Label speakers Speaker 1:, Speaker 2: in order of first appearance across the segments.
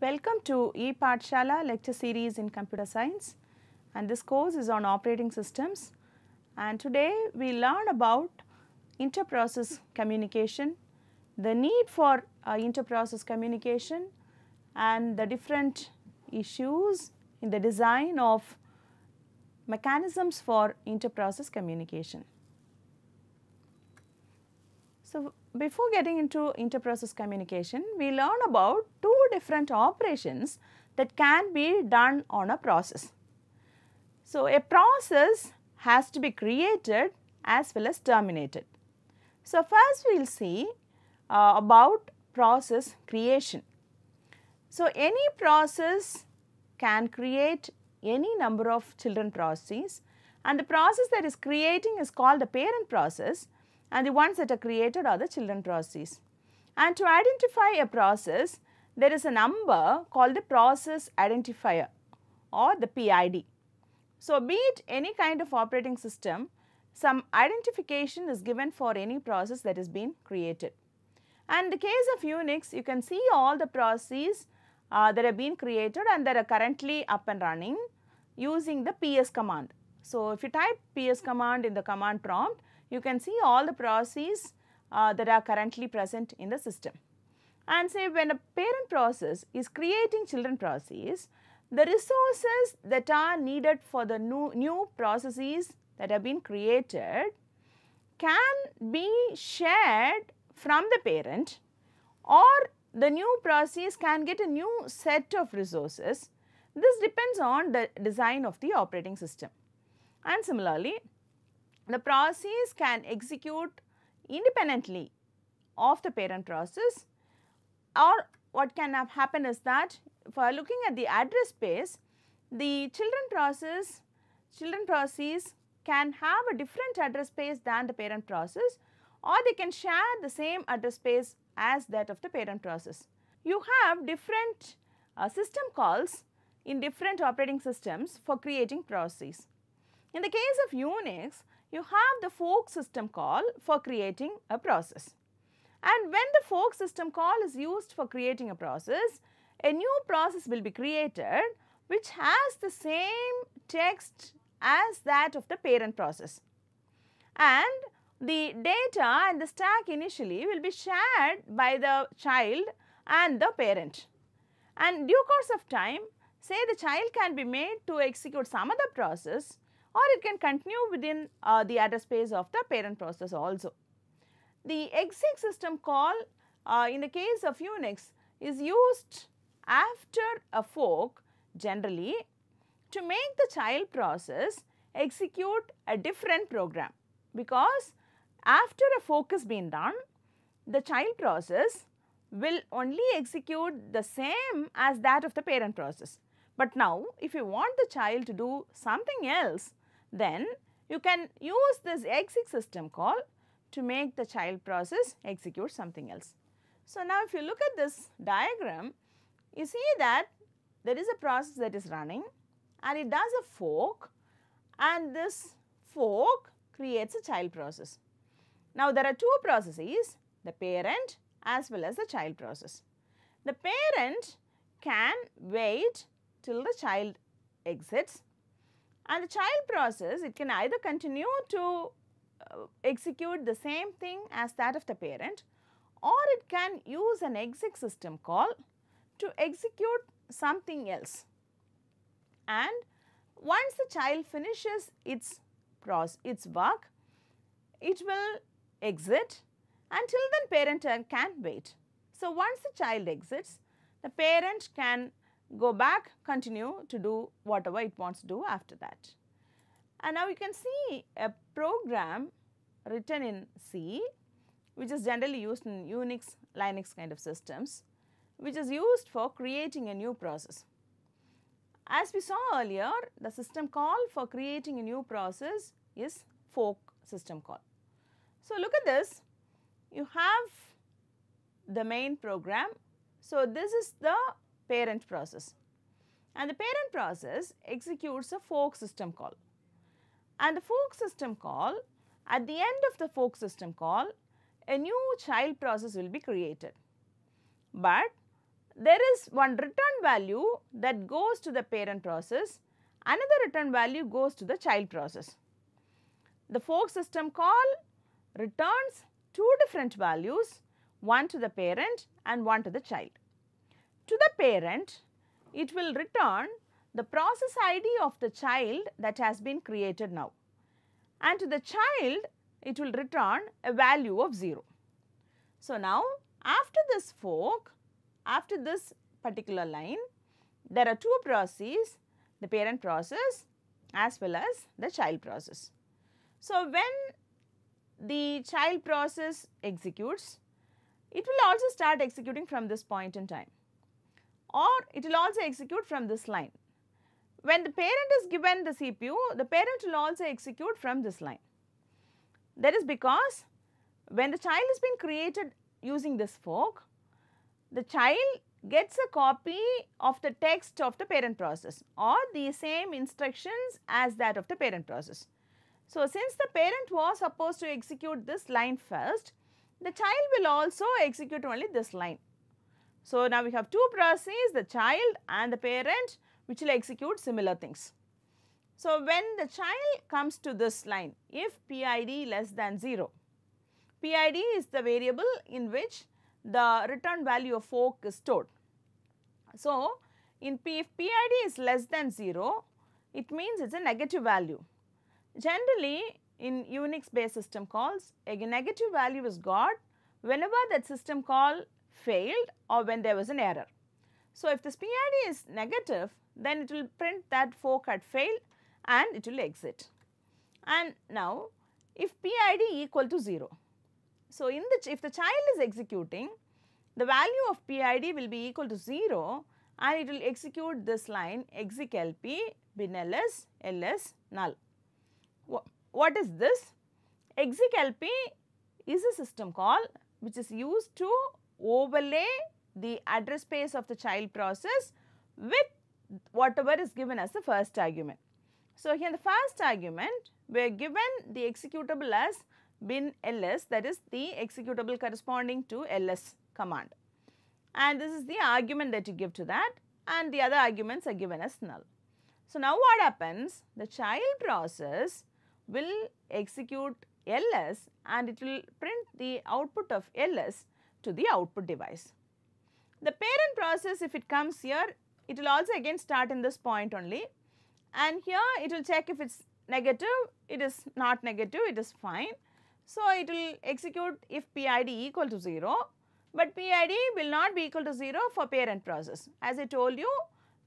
Speaker 1: Welcome to e-Patshala lecture series in computer science and this course is on operating systems and today we learn about interprocess communication, the need for uh, interprocess communication and the different issues in the design of mechanisms for interprocess communication. So, before getting into interprocess communication, we learn about two different operations that can be done on a process. So, a process has to be created as well as terminated. So, first we will see uh, about process creation. So, any process can create any number of children processes and the process that is creating is called the parent process and the ones that are created are the children processes. And to identify a process, there is a number called the process identifier or the PID. So, be it any kind of operating system, some identification is given for any process that is being created. And in the case of Unix, you can see all the processes uh, that have been created and that are currently up and running using the ps command. So, if you type ps command in the command prompt, you can see all the processes uh, that are currently present in the system. And say when a parent process is creating children processes, the resources that are needed for the new, new processes that have been created can be shared from the parent or the new process can get a new set of resources. This depends on the design of the operating system. And similarly, the process can execute independently of the parent process or what can happen is that for looking at the address space, the children process, children process can have a different address space than the parent process or they can share the same address space as that of the parent process. You have different uh, system calls in different operating systems for creating processes. In the case of Unix, you have the fork system call for creating a process. And when the fork system call is used for creating a process, a new process will be created which has the same text as that of the parent process. And the data and the stack initially will be shared by the child and the parent. And due course of time, say the child can be made to execute some other process or it can continue within uh, the address space of the parent process also. The exec system call uh, in the case of Unix is used after a fork generally to make the child process execute a different program because after a fork is been done the child process will only execute the same as that of the parent process. But now if you want the child to do something else then you can use this exit system call to make the child process execute something else. So, now if you look at this diagram, you see that there is a process that is running and it does a fork and this fork creates a child process. Now, there are two processes, the parent as well as the child process. The parent can wait till the child exits and the child process, it can either continue to uh, execute the same thing as that of the parent or it can use an exec system call to execute something else. And once the child finishes its, its work, it will exit until then parent can wait. So, once the child exits, the parent can go back, continue to do whatever it wants to do after that. And now you can see a program written in C which is generally used in Unix, Linux kind of systems which is used for creating a new process. As we saw earlier, the system call for creating a new process is fork system call. So, look at this, you have the main program. So, this is the parent process. And the parent process executes a fork system call. And the fork system call, at the end of the fork system call, a new child process will be created. But there is one return value that goes to the parent process, another return value goes to the child process. The fork system call returns two different values, one to the parent and one to the child to the parent, it will return the process ID of the child that has been created now and to the child it will return a value of 0. So, now after this fork, after this particular line, there are two processes, the parent process as well as the child process. So, when the child process executes, it will also start executing from this point in time or it will also execute from this line. When the parent is given the CPU, the parent will also execute from this line. That is because when the child has been created using this fork, the child gets a copy of the text of the parent process or the same instructions as that of the parent process. So, since the parent was supposed to execute this line first, the child will also execute only this line. So, now we have two processes the child and the parent which will execute similar things. So, when the child comes to this line if PID less than 0, PID is the variable in which the return value of fork is stored. So, in P, if PID is less than 0 it means it is a negative value. Generally in Unix based system calls a negative value is got whenever that system call failed or when there was an error. So, if this PID is negative then it will print that fork had failed and it will exit. And now if PID equal to 0. So, in the if the child is executing the value of PID will be equal to 0 and it will execute this line execlp bin ls ls null. What is this? Execlp is a system call which is used to overlay the address space of the child process with whatever is given as the first argument. So, here in the first argument, we are given the executable as bin ls that is the executable corresponding to ls command and this is the argument that you give to that and the other arguments are given as null. So, now what happens? The child process will execute ls and it will print the output of ls to the output device. The parent process if it comes here it will also again start in this point only and here it will check if it is negative it is not negative it is fine. So, it will execute if PID equal to 0 but PID will not be equal to 0 for parent process. As I told you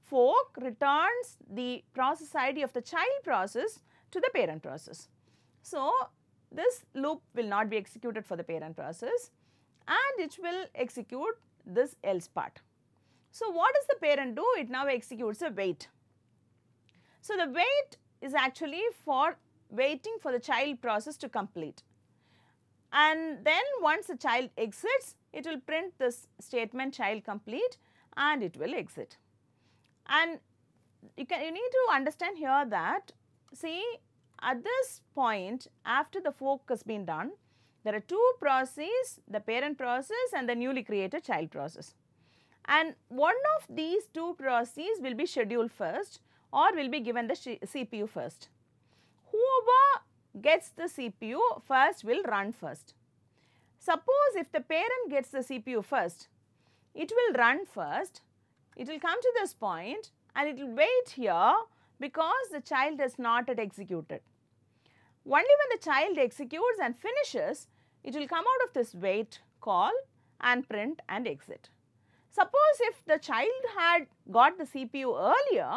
Speaker 1: fork returns the process ID of the child process to the parent process. So, this loop will not be executed for the parent process and it will execute this else part. So, what does the parent do? It now executes a wait. So, the wait is actually for waiting for the child process to complete. And then once the child exits, it will print this statement child complete and it will exit. And you can you need to understand here that see at this point after the fork has been done, there are two processes, the parent process and the newly created child process. And one of these two processes will be scheduled first or will be given the CPU first. Whoever gets the CPU first will run first. Suppose if the parent gets the CPU first, it will run first, it will come to this point and it will wait here because the child has not yet executed. Only when the child executes and finishes, it will come out of this wait, call and print and exit. Suppose if the child had got the CPU earlier,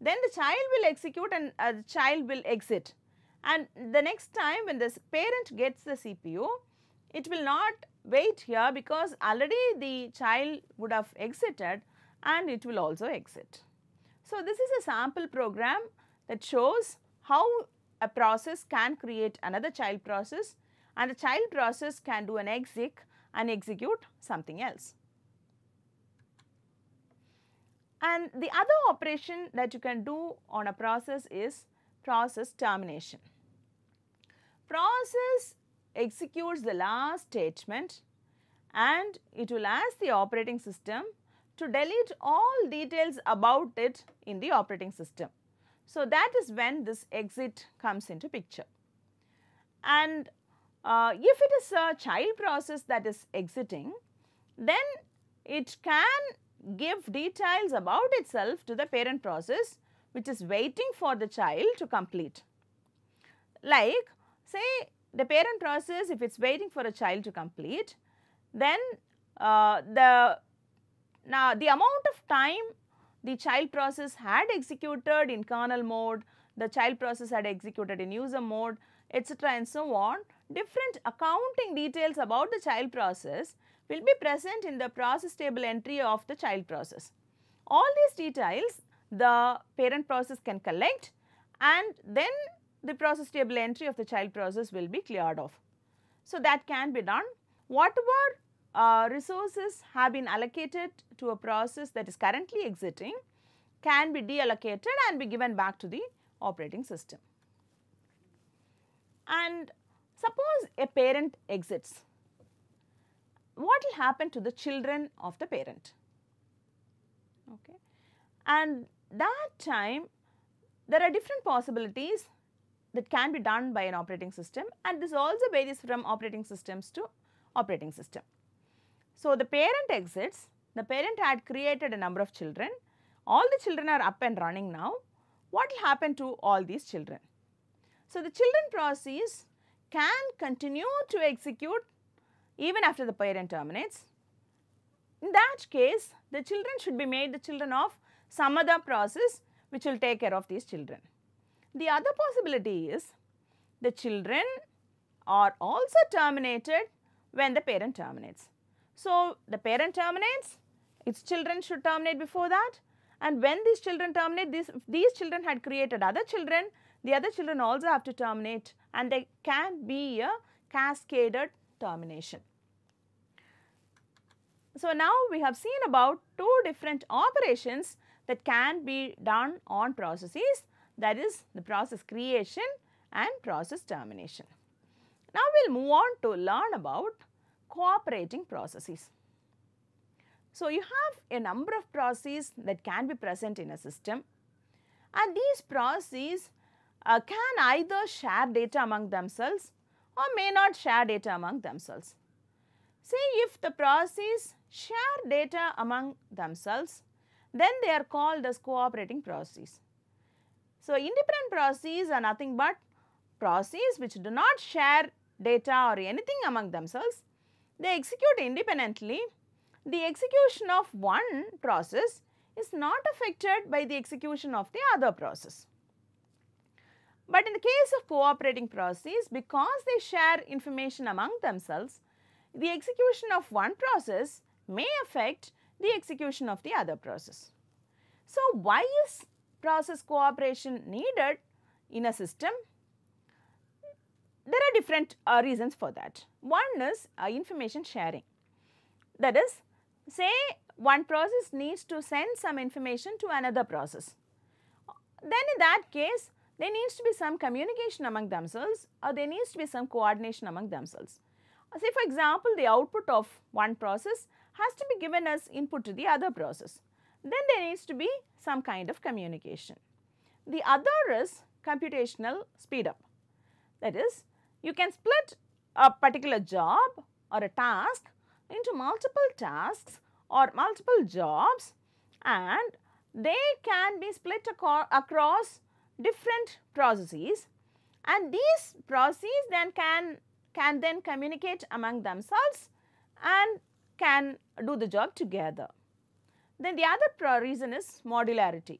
Speaker 1: then the child will execute and uh, the child will exit. And the next time when the parent gets the CPU, it will not wait here because already the child would have exited and it will also exit. So, this is a sample program that shows how a process can create another child process and the child process can do an exec and execute something else. And the other operation that you can do on a process is process termination. Process executes the last statement and it will ask the operating system to delete all details about it in the operating system. So, that is when this exit comes into picture. And uh, if it is a child process that is exiting, then it can give details about itself to the parent process which is waiting for the child to complete. Like say the parent process if it is waiting for a child to complete, then uh, the now the amount of time the child process had executed in kernel mode, the child process had executed in user mode etc. and so on different accounting details about the child process will be present in the process table entry of the child process. All these details the parent process can collect and then the process table entry of the child process will be cleared off. So, that can be done. Whatever uh, resources have been allocated to a process that is currently exiting can be deallocated and be given back to the operating system. And Suppose a parent exits, what will happen to the children of the parent? Okay. And that time there are different possibilities that can be done by an operating system and this also varies from operating systems to operating system. So, the parent exits, the parent had created a number of children, all the children are up and running now, what will happen to all these children? So, the children process can continue to execute even after the parent terminates. In that case, the children should be made the children of some other process which will take care of these children. The other possibility is the children are also terminated when the parent terminates. So, the parent terminates, its children should terminate before that and when these children terminate, these, these children had created other children, the other children also have to terminate and there can be a cascaded termination. So, now we have seen about two different operations that can be done on processes that is the process creation and process termination. Now, we will move on to learn about cooperating processes. So, you have a number of processes that can be present in a system and these processes uh, can either share data among themselves or may not share data among themselves. See if the processes share data among themselves, then they are called as cooperating processes. So, independent processes are nothing but processes which do not share data or anything among themselves. They execute independently. The execution of one process is not affected by the execution of the other process. But in the case of cooperating processes, because they share information among themselves, the execution of one process may affect the execution of the other process. So, why is process cooperation needed in a system? There are different uh, reasons for that. One is uh, information sharing. That is, say one process needs to send some information to another process. Then in that case, there needs to be some communication among themselves or there needs to be some coordination among themselves. Uh, say for example, the output of one process has to be given as input to the other process. Then there needs to be some kind of communication. The other is computational speed up. That is, you can split a particular job or a task into multiple tasks or multiple jobs and they can be split across different processes and these processes then can can then communicate among themselves and can do the job together. Then the other reason is modularity.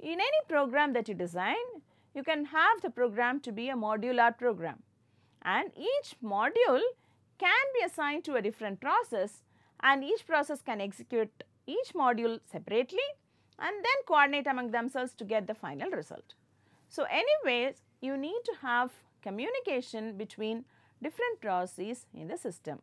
Speaker 1: In any program that you design, you can have the program to be a modular program and each module can be assigned to a different process and each process can execute each module separately and then coordinate among themselves to get the final result. So, anyways you need to have communication between different processes in the system.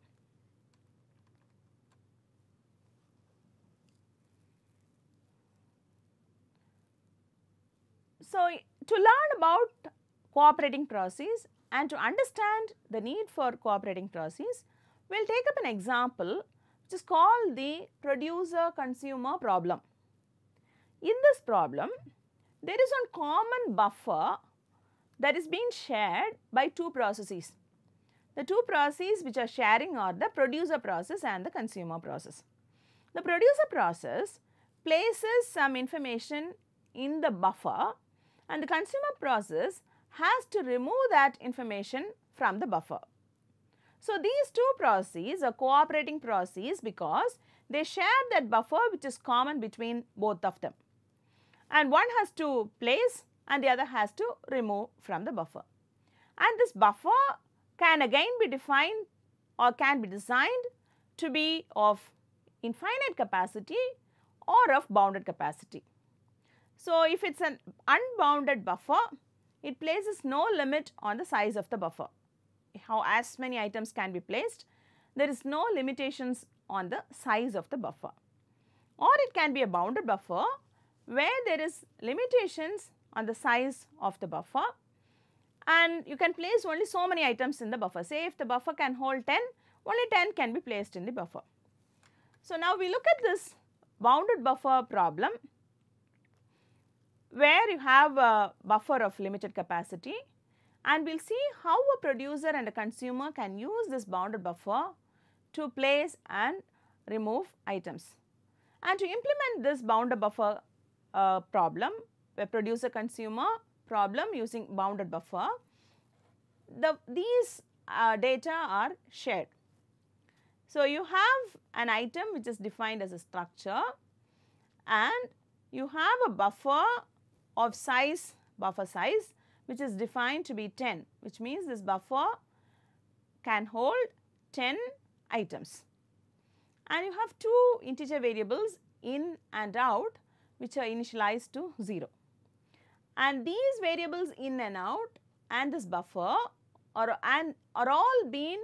Speaker 1: So, to learn about cooperating processes and to understand the need for cooperating processes, we will take up an example which is called the producer consumer problem. In this problem, there is one common buffer that is being shared by two processes. The two processes which are sharing are the producer process and the consumer process. The producer process places some information in the buffer and the consumer process has to remove that information from the buffer. So, these two processes are cooperating processes because they share that buffer which is common between both of them and one has to place and the other has to remove from the buffer. And this buffer can again be defined or can be designed to be of infinite capacity or of bounded capacity. So, if it is an unbounded buffer, it places no limit on the size of the buffer. How as many items can be placed, there is no limitations on the size of the buffer. Or it can be a bounded buffer where there is limitations on the size of the buffer and you can place only so many items in the buffer. Say if the buffer can hold 10, only 10 can be placed in the buffer. So, now we look at this bounded buffer problem where you have a buffer of limited capacity and we will see how a producer and a consumer can use this bounded buffer to place and remove items. And to implement this bounded buffer a problem, a producer consumer problem using bounded buffer. The, these uh, data are shared. So, you have an item which is defined as a structure and you have a buffer of size, buffer size which is defined to be 10 which means this buffer can hold 10 items. And you have two integer variables in and out which are initialized to 0. And these variables in and out and this buffer are, and are all being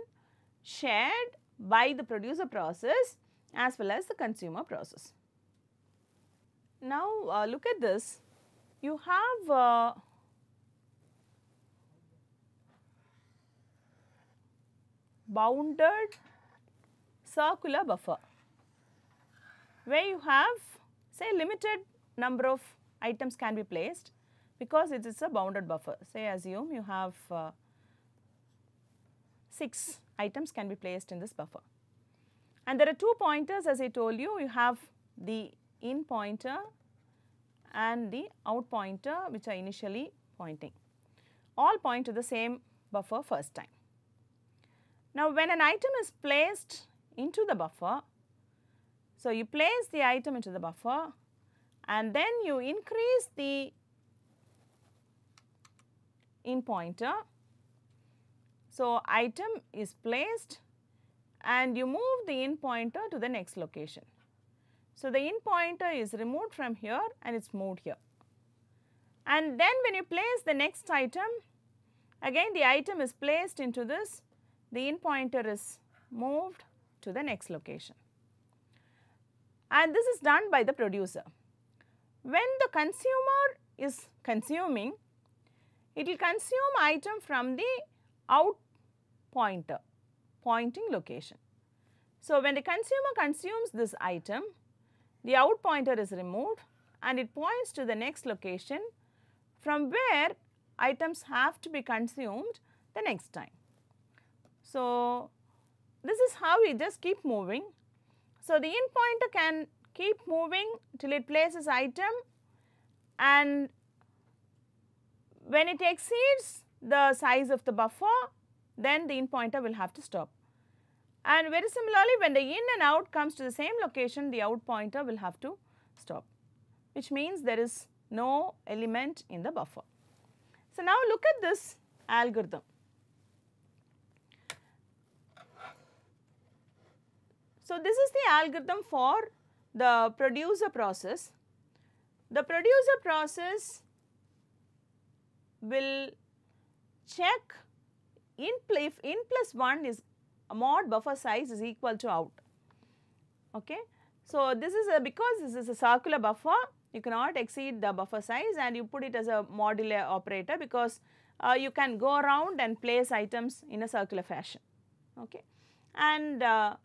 Speaker 1: shared by the producer process as well as the consumer process. Now, uh, look at this. You have uh, bounded circular buffer where you have say limited number of items can be placed because it is a bounded buffer. Say assume you have uh, 6 items can be placed in this buffer. And there are two pointers as I told you, you have the in pointer and the out pointer which are initially pointing. All point to the same buffer first time. Now, when an item is placed into the buffer, so, you place the item into the buffer and then you increase the in pointer. So, item is placed and you move the in pointer to the next location. So, the in pointer is removed from here and it is moved here. And then when you place the next item, again the item is placed into this, the in pointer is moved to the next location and this is done by the producer. When the consumer is consuming, it will consume item from the out pointer, pointing location. So, when the consumer consumes this item, the out pointer is removed and it points to the next location from where items have to be consumed the next time. So, this is how we just keep moving so, the in pointer can keep moving till it places item and when it exceeds the size of the buffer then the in pointer will have to stop. And very similarly when the in and out comes to the same location the out pointer will have to stop which means there is no element in the buffer. So, now look at this algorithm. So, this is the algorithm for the producer process. The producer process will check in if in plus 1 is mod buffer size is equal to out. Okay. So, this is a because this is a circular buffer you cannot exceed the buffer size and you put it as a modular operator because uh, you can go around and place items in a circular fashion. Okay. And uh,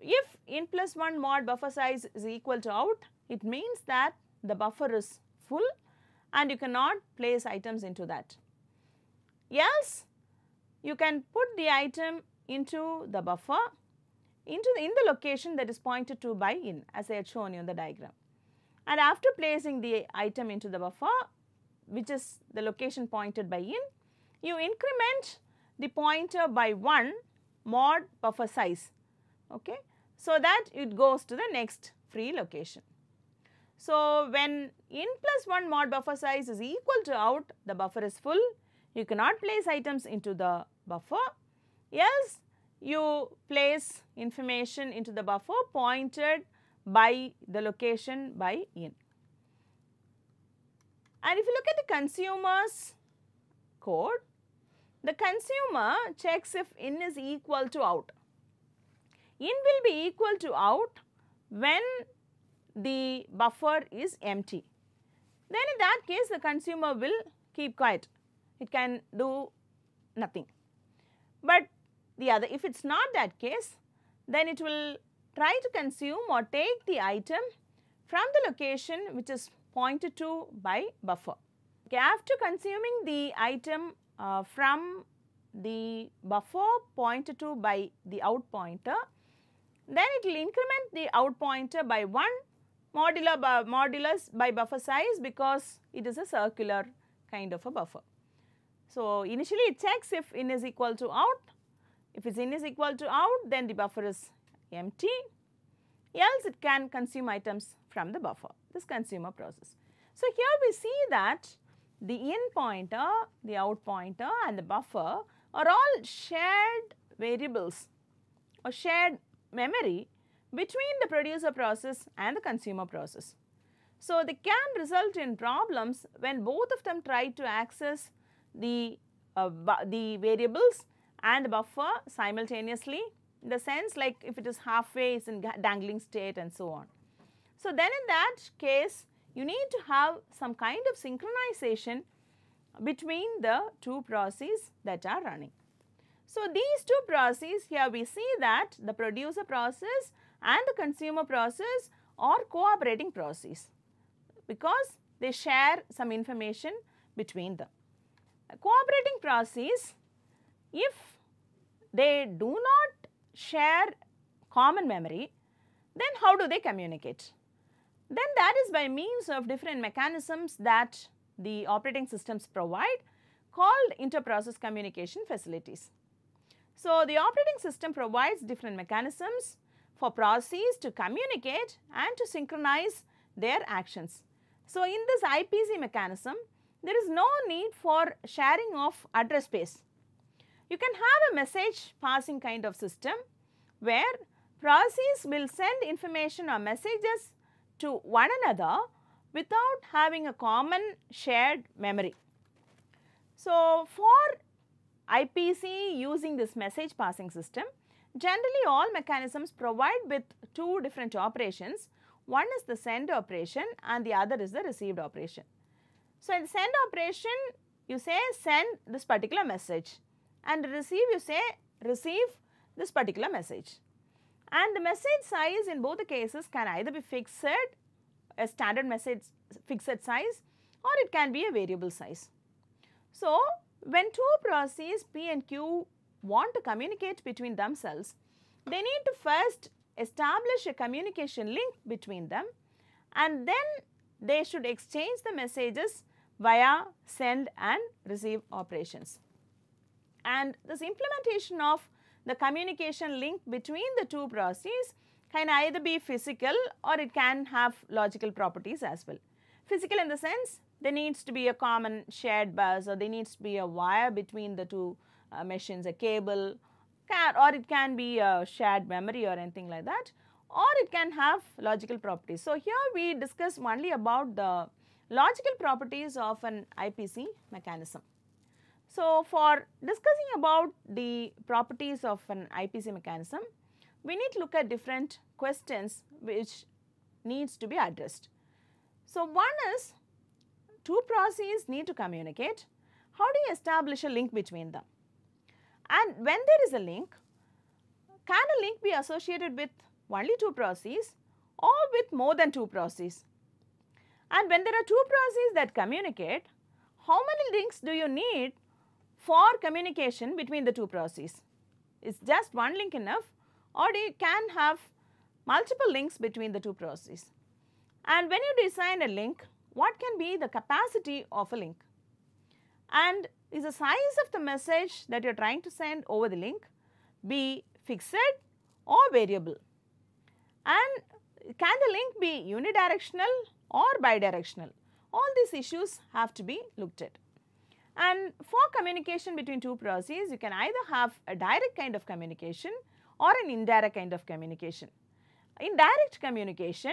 Speaker 1: if n plus 1 mod buffer size is equal to out, it means that the buffer is full and you cannot place items into that. Else, you can put the item into the buffer into the, in the location that is pointed to by in as I had shown you in the diagram. And after placing the item into the buffer which is the location pointed by in, you increment the pointer by 1 mod buffer size okay so that it goes to the next free location. So, when in plus 1 mod buffer size is equal to out the buffer is full you cannot place items into the buffer else you place information into the buffer pointed by the location by in. And if you look at the consumer's code, the consumer checks if in is equal to out in will be equal to out when the buffer is empty. Then in that case the consumer will keep quiet, it can do nothing. But the other if it is not that case then it will try to consume or take the item from the location which is pointed to by buffer. Okay, after consuming the item uh, from the buffer pointed to by the out pointer, then it will increment the out pointer by 1 modular modulus by buffer size because it is a circular kind of a buffer. So, initially it checks if in is equal to out, if it is in is equal to out then the buffer is empty, else it can consume items from the buffer, this consumer process. So, here we see that the in pointer, the out pointer and the buffer are all shared variables or shared memory between the producer process and the consumer process. So, they can result in problems when both of them try to access the, uh, the variables and buffer simultaneously in the sense like if it is halfway it is in dangling state and so on. So, then in that case you need to have some kind of synchronization between the two processes that are running. So, these two processes here we see that the producer process and the consumer process are cooperating processes because they share some information between them. A cooperating process, if they do not share common memory, then how do they communicate? Then that is by means of different mechanisms that the operating systems provide called inter-process communication facilities. So, the operating system provides different mechanisms for processes to communicate and to synchronize their actions. So, in this IPC mechanism, there is no need for sharing of address space. You can have a message passing kind of system where processes will send information or messages to one another without having a common shared memory. So, for IPC using this message passing system. Generally all mechanisms provide with two different operations. One is the send operation and the other is the received operation. So, in the send operation you say send this particular message and receive you say receive this particular message. And the message size in both the cases can either be fixed, a standard message fixed size or it can be a variable size. So, when two processes P and Q want to communicate between themselves, they need to first establish a communication link between them and then they should exchange the messages via send and receive operations. And this implementation of the communication link between the two processes can either be physical or it can have logical properties as well. Physical in the sense there needs to be a common shared bus or there needs to be a wire between the two uh, machines, a cable can, or it can be a shared memory or anything like that or it can have logical properties. So, here we discuss only about the logical properties of an IPC mechanism. So, for discussing about the properties of an IPC mechanism, we need to look at different questions which needs to be addressed. So, one is two processes need to communicate, how do you establish a link between them? And when there is a link, can a link be associated with only two processes or with more than two processes? And when there are two processes that communicate, how many links do you need for communication between the two processes? Is just one link enough or do you can have multiple links between the two processes? And when you design a link, what can be the capacity of a link and is the size of the message that you are trying to send over the link be fixed or variable and can the link be unidirectional or bidirectional all these issues have to be looked at. And for communication between two processes you can either have a direct kind of communication or an indirect kind of communication. In direct communication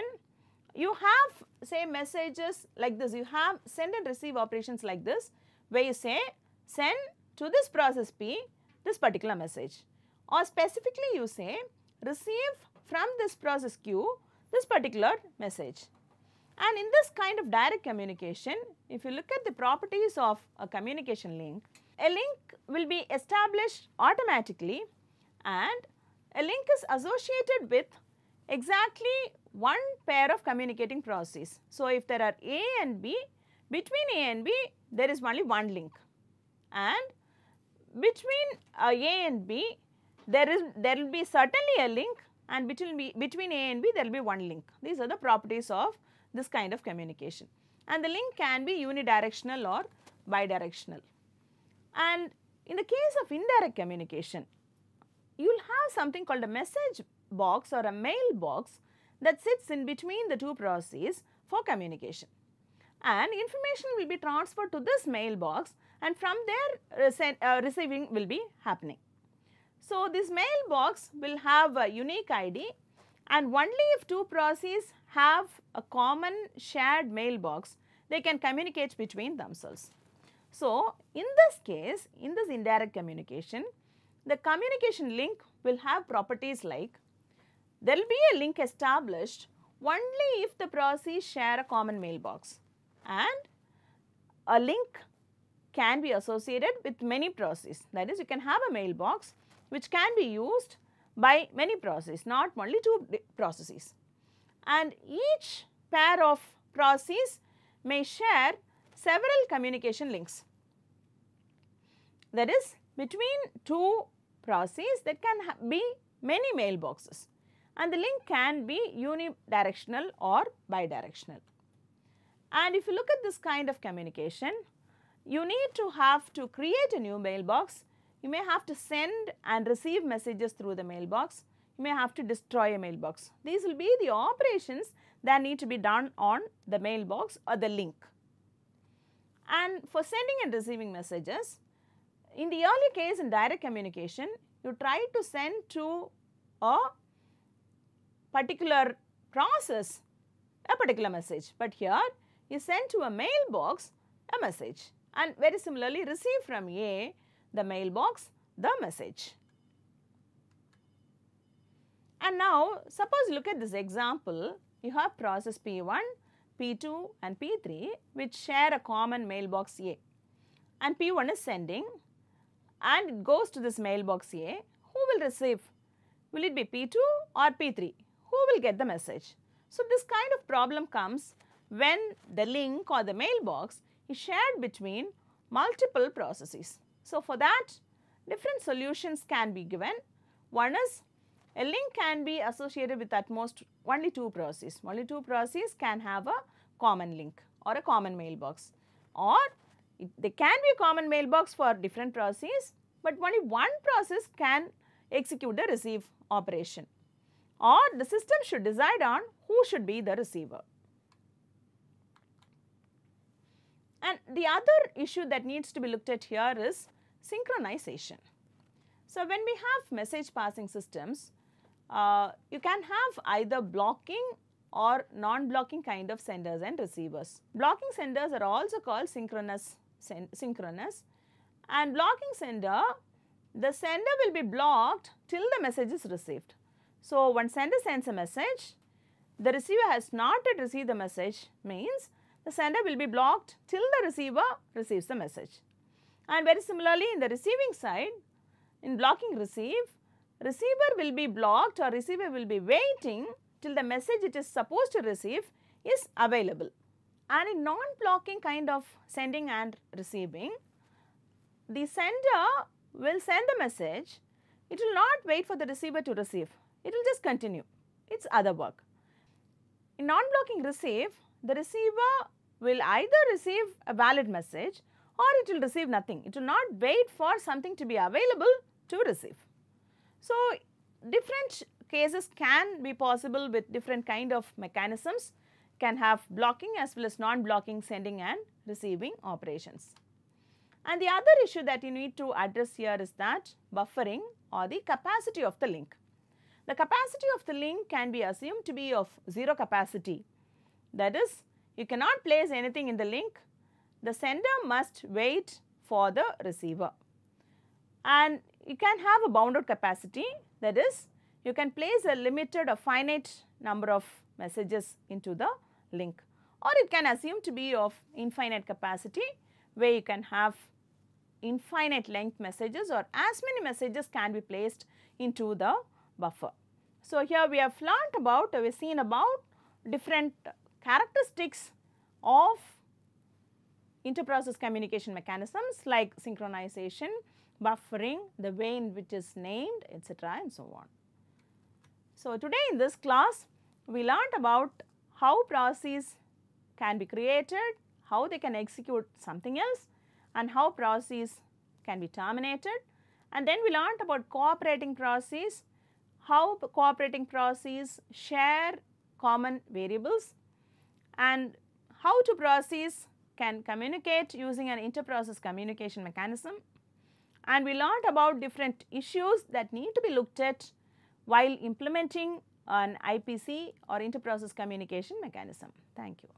Speaker 1: you have say messages like this, you have send and receive operations like this where you say send to this process P this particular message or specifically you say receive from this process Q this particular message. And in this kind of direct communication, if you look at the properties of a communication link, a link will be established automatically and a link is associated with exactly one pair of communicating process. So, if there are A and B, between A and B there is only one link and between uh, A and B there is there will be certainly a link and between B, between A and B there will be one link. These are the properties of this kind of communication and the link can be unidirectional or bidirectional. And in the case of indirect communication, you will have something called a message box or a mailbox that sits in between the two processes for communication. And information will be transferred to this mailbox and from there uh, receiving will be happening. So, this mailbox will have a unique ID and only if two processes have a common shared mailbox, they can communicate between themselves. So, in this case, in this indirect communication, the communication link will have properties like there will be a link established only if the processes share a common mailbox and a link can be associated with many processes. That is you can have a mailbox which can be used by many processes, not only two processes and each pair of processes may share several communication links. That is between two processes, there can be many mailboxes and the link can be unidirectional or bidirectional. And if you look at this kind of communication, you need to have to create a new mailbox. You may have to send and receive messages through the mailbox. You may have to destroy a mailbox. These will be the operations that need to be done on the mailbox or the link. And for sending and receiving messages, in the early case in direct communication, you try to send to a particular process a particular message, but here you send to a mailbox a message and very similarly receive from A the mailbox the message. And now suppose look at this example you have process P1, P2 and P3 which share a common mailbox A and P1 is sending and it goes to this mailbox A who will receive will it be P2 or P3 who will get the message? So, this kind of problem comes when the link or the mailbox is shared between multiple processes. So, for that different solutions can be given. One is a link can be associated with at most only two processes. Only two processes can have a common link or a common mailbox or they can be a common mailbox for different processes, but only one process can execute the receive operation or the system should decide on who should be the receiver. And the other issue that needs to be looked at here is synchronization. So, when we have message passing systems, uh, you can have either blocking or non-blocking kind of senders and receivers. Blocking senders are also called synchronous, synchronous and blocking sender, the sender will be blocked till the message is received. So, when sender sends a message, the receiver has not yet received the message means the sender will be blocked till the receiver receives the message. And very similarly in the receiving side, in blocking receive, receiver will be blocked or receiver will be waiting till the message it is supposed to receive is available. And in non-blocking kind of sending and receiving, the sender will send the message, it will not wait for the receiver to receive it will just continue, it is other work. In non-blocking receive, the receiver will either receive a valid message or it will receive nothing. It will not wait for something to be available to receive. So, different cases can be possible with different kind of mechanisms can have blocking as well as non-blocking sending and receiving operations. And the other issue that you need to address here is that buffering or the capacity of the link. The capacity of the link can be assumed to be of 0 capacity. That is, you cannot place anything in the link. The sender must wait for the receiver. And you can have a bounded capacity that is you can place a limited or finite number of messages into the link or it can assume to be of infinite capacity where you can have infinite length messages or as many messages can be placed into the buffer. So, here we have learnt about, we have seen about different characteristics of interprocess communication mechanisms like synchronization, buffering, the way in which is named etc. and so on. So, today in this class we learnt about how processes can be created, how they can execute something else and how processes can be terminated and then we learnt about cooperating processes how cooperating processes share common variables and how two processes can communicate using an interprocess communication mechanism and we learnt about different issues that need to be looked at while implementing an IPC or interprocess communication mechanism. Thank you.